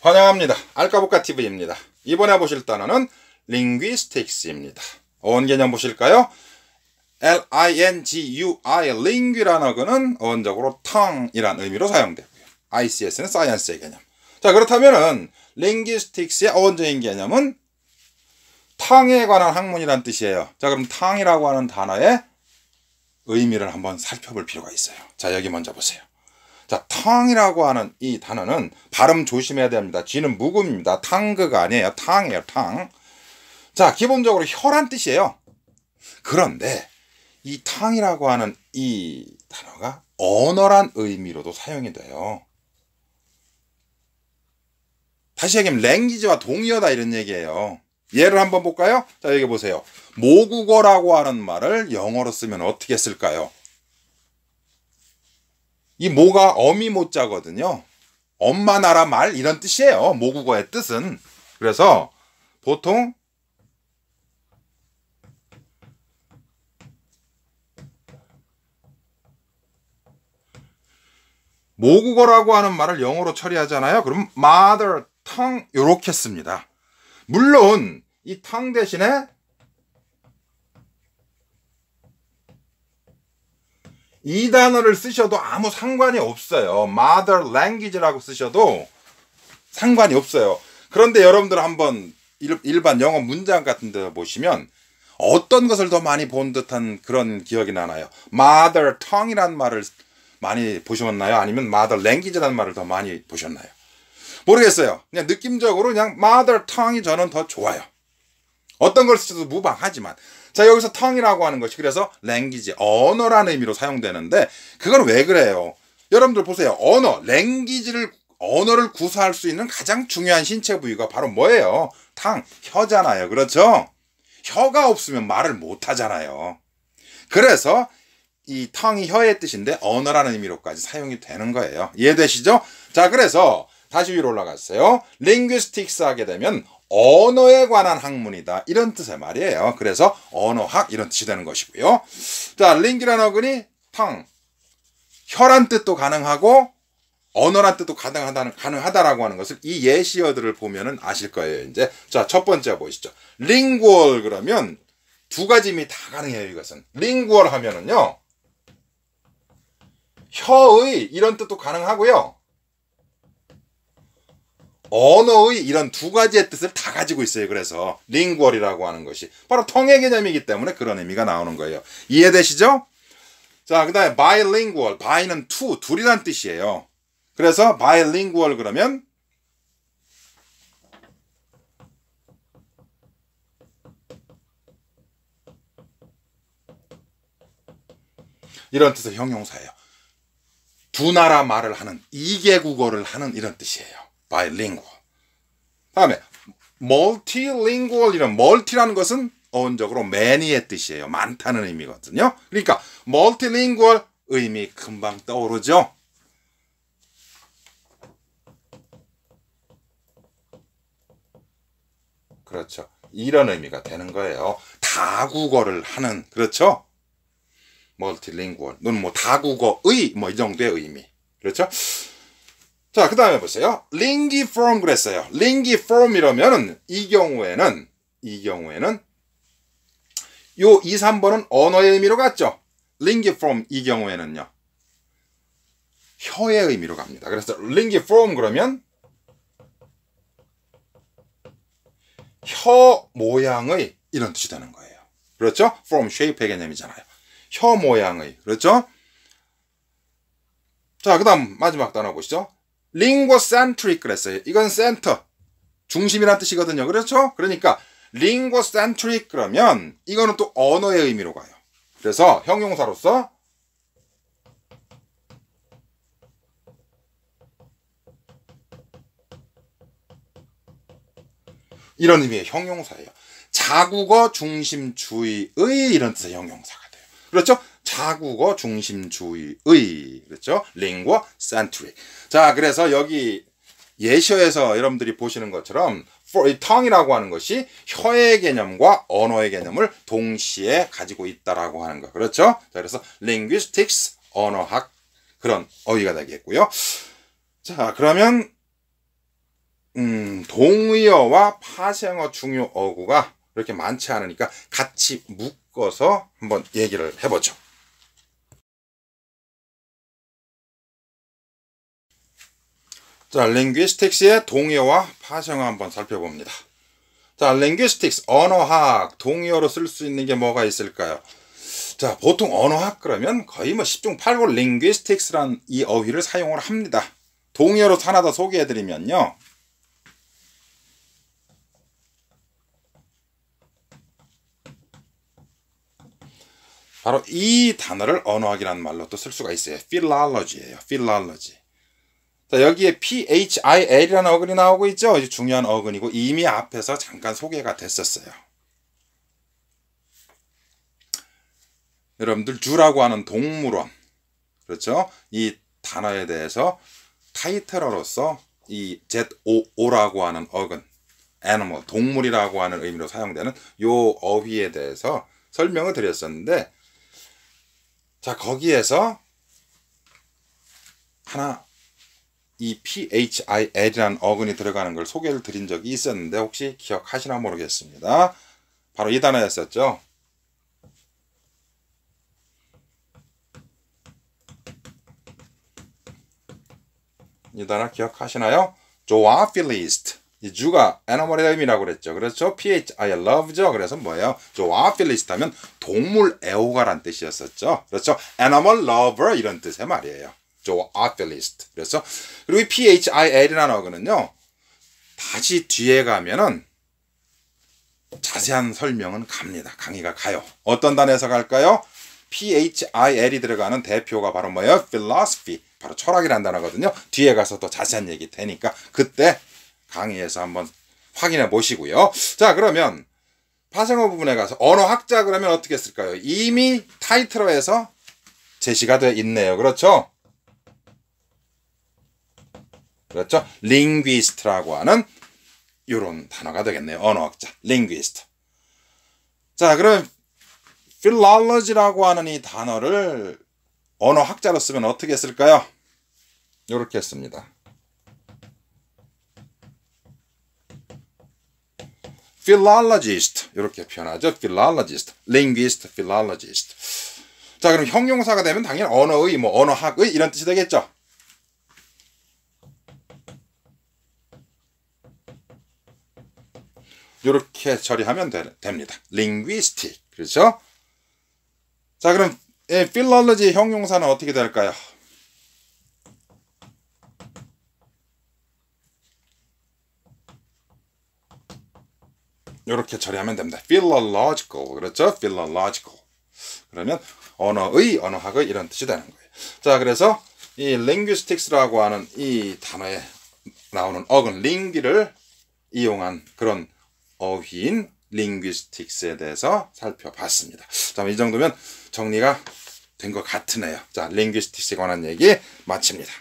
환영합니다. 알까볼까 TV입니다. 이번에 보실 단어는 linguistics입니다. 어원 개념 보실까요? L-I-N-G-U-I, lingu라는 어근은 어원적으로 tongue이란 의미로 사용되고요. ICS는 science의 개념. 자, 그렇다면은 linguistics의 어원적인 개념은 탕에 관한 학문이란 뜻이에요. 자, 그럼 탕이라고 하는 단어의 의미를 한번 살펴볼 필요가 있어요. 자, 여기 먼저 보세요. 자, 탕이라고 하는 이 단어는 발음 조심해야 됩니다. 쥐는무금입니다 탕그가 아니에요. 탕이에요. 탕. 자, 기본적으로 혈한 뜻이에요. 그런데 이 탕이라고 하는 이 단어가 언어란 의미로도 사용이 돼요. 다시 얘기하면 랭귀지와 동의어다 이런 얘기예요. 예를 한번 볼까요? 자, 여기 보세요. 모국어라고 하는 말을 영어로 쓰면 어떻게 쓸까요? 이 모가 어미 모자거든요. 엄마 나라 말 이런 뜻이에요. 모국어의 뜻은. 그래서 보통 모국어라고 하는 말을 영어로 처리하잖아요. 그럼 mother tongue 이렇게 씁니다. 물론 이 tongue 대신에 이 단어를 쓰셔도 아무 상관이 없어요. mother language라고 쓰셔도 상관이 없어요. 그런데 여러분들 한번 일반 영어 문장 같은 데 보시면 어떤 것을 더 많이 본 듯한 그런 기억이 나나요? mother tongue이란 말을 많이 보셨나요? 아니면 mother language라는 말을 더 많이 보셨나요? 모르겠어요. 그냥 느낌적으로 그냥 mother tongue이 저는 더 좋아요. 어떤 걸 쓰셔도 무방하지만 자, 여기서 텅이라고 하는 것이 그래서 랭귀지, 언어라는 의미로 사용되는데 그건 왜 그래요? 여러분들 보세요. 언어, 랭귀지를 언어를 구사할 수 있는 가장 중요한 신체 부위가 바로 뭐예요? 탕, 혀잖아요. 그렇죠? 혀가 없으면 말을 못 하잖아요. 그래서 이 텅이 혀의 뜻인데 언어라는 의미로까지 사용이 되는 거예요. 이해되시죠? 자, 그래서 다시 위로 올라갔어요. 링귀스틱스 하게 되면 언어에 관한 학문이다. 이런 뜻의 말이에요. 그래서 언어학 이런 뜻이 되는 것이고요. 자, 링기라는 어근이 탕, 혈한 뜻도 가능하고 언어란 뜻도 가능하다는, 가능하다라고 하는 것을 이 예시어들을 보면은 아실 거예요. 이제 자, 첫 번째 보시죠. 링구얼 그러면 두 가지미 다 가능해요. 이것은 링구얼 하면은요. 혀의 이런 뜻도 가능하고요. 언어의 이런 두 가지의 뜻을 다 가지고 있어요. 그래서 링구얼이라고 하는 것이 바로 통의 개념이기 때문에 그런 의미가 나오는 거예요. 이해되시죠? 자, 그 다음에 bilingual, bi는 two, 둘이란 뜻이에요. 그래서 bilingual 그러면 이런 뜻의 형용사예요. 두 나라 말을 하는, 이개국어를 하는 이런 뜻이에요. bilingual. 다음에 multilingual이란 멀티라는 것은 어원적으로 many의 뜻이에요. 많다는 의미거든요. 그러니까 multilingual 의미 금방 떠오르죠. 그렇죠. 이런 의미가 되는 거예요. 다국어를 하는 그렇죠. 멀티링구얼. 넌뭐 다국어의 뭐 이 정도의 의미. 그렇죠? 자, 그 다음에 보세요. 링기 n g f o r m 그랬어요. 링기 n g f o r m 이러면은 이 경우에는 이 경우에는 요 2, 3번은 언어의 의미로 갔죠. 링기 n g f o r m 이 경우에는요. 혀의 의미로 갑니다. 그래서 링기 n g f o r m 그러면 혀 모양의 이런 뜻이 되는 거예요. 그렇죠? from shape의 개념이잖아요. 혀 모양의. 그렇죠? 자, 그 다음 마지막 단어 보시죠. 링고 센트릭 그랬어요. 이건 센터, 중심이란 뜻이거든요. 그렇죠? 그러니까 링고 센트릭 그러면 이거는 또 언어의 의미로 가요. 그래서 형용사로서 이런 의미의 형용사예요. 자국어 중심주의의 이런 뜻의 형용사가 돼요. 그렇죠? 타국어 중심주의의 그렇죠? 링궈 센트릭. 자, 그래서 여기 예시어에서 여러분들이 보시는 것처럼 for tongue이라고 하는 것이 혀의 개념과 언어의 개념을 동시에 가지고 있다라고 하는 거. 그렇죠? 자, 그래서 linguistics 언어학 그런 어휘가 되겠고요. 자, 그러면 음, 동의어와 파생어 중요 어구가 이렇게 많지 않으니까 같이 묶어서 한번 얘기를 해보죠. 자, linguistics의 동의어와 파생어 한번 살펴봅니다. 자, linguistics, 언어학, 동의어로 쓸 수 있는 게 뭐가 있을까요? 자, 보통 언어학 그러면 거의 뭐 10중 8구 linguistics란 이 어휘를 사용을 합니다. 동의어로 하나 더 소개해드리면요. 바로 이 단어를 언어학이라는 말로 또쓸 수가 있어요. philology예요. philology. 자, 여기에 PHIL이라는 어근이 나오고 있죠. 중요한 어근이고 이미 앞에서 잠깐 소개가 됐었어요. 여러분들 주라고 하는 동물원 그렇죠? 이 단어에 대해서 타이틀어로서 이 ZOO라고 하는 어근 animal 동물이라고 하는 의미로 사용되는 요 어휘에 대해서 설명을 드렸었는데 자 거기에서 하나 이 PHIL이라는 어근이 들어가는 걸 소개를 드린 적이 있었는데 혹시 기억하시나 모르겠습니다. 바로 이 단어였었죠. 이 단어 기억하시나요? 조아필리스트. 이 주가 애너멀의 의미라고 그랬죠. 그렇죠? PHI love죠. 그래서 뭐예요? 조아필리스트 하면 동물 애호가란 뜻이었었죠. 그렇죠? animal lover 이런 뜻의 말이에요. 저 artist. 그래서 그리고 PHIL이라는 어근은요. 다시 뒤에 가면은 자세한 설명은 갑니다. 강의가 가요. 어떤 단에서 갈까요? PHIL이 들어가는 대표가 바로 뭐예요? philosophy. 바로 철학이란 단어거든요. 뒤에 가서 또 자세한 얘기 되니까 그때 강의에서 한번 확인해 보시고요. 자, 그러면 파생어 부분에 가서 언어학자 그러면 어떻게 쓸까요? 이미 타이틀어에서 제시가 되어 있네요. 그렇죠? 그렇죠? 링귀스트라고 하는 이런 단어가 되겠네요. 언어학자, 링귀스트. 자, 그럼 필랄러지라고 하는 이 단어를 언어학자로 쓰면 어떻게 쓸까요? 이렇게 씁니다필 h 러지스트 이렇게 표현하죠. 필 h 러지스트 o 귀스트필 l 러지스트 자, 그럼 형용사가 되면 당연히 언어의, 뭐 언어학의 이런 뜻이 되겠죠. 이렇게 처리하면 되, 됩니다. linguistic. 그렇죠? 자, 그럼 예, philology 형용사는 어떻게 될까요? 이렇게 처리하면 됩니다. philological. 그렇죠? philological. 그러면 언어의, 언어학의 이런 뜻이 되는 거예요. 자, 그래서 이 linguistics라고 하는 이 단어에 나오는 어근 링기를 이용한 그런 어휘인 링귀스틱스에 대해서 살펴봤습니다. 자, 이 정도면 정리가 된 것 같으네요. 자, 링귀스틱스에 관한 얘기 마칩니다.